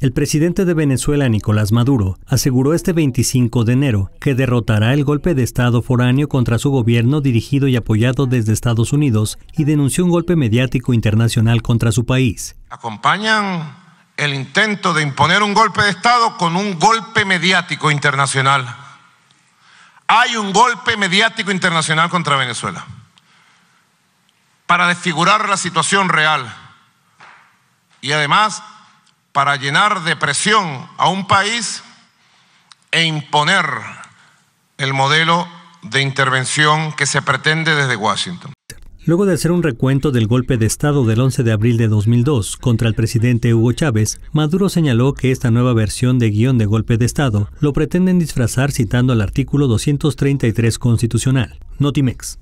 El presidente de Venezuela, Nicolás Maduro, aseguró este 25 de enero que derrotará el golpe de Estado foráneo contra su gobierno dirigido y apoyado desde Estados Unidos y denunció un golpe mediático internacional contra su país. Acompañan el intento de imponer un golpe de Estado con un golpe mediático internacional. Hay un golpe mediático internacional contra Venezuela para desfigurar la situación real y además para llenar de presión a un país e imponer el modelo de intervención que se pretende desde Washington. Luego de hacer un recuento del golpe de Estado del 11 de abril de 2002 contra el presidente Hugo Chávez, Maduro señaló que esta nueva versión de guión de golpe de Estado lo pretenden disfrazar citando el artículo 233 constitucional. Notimex.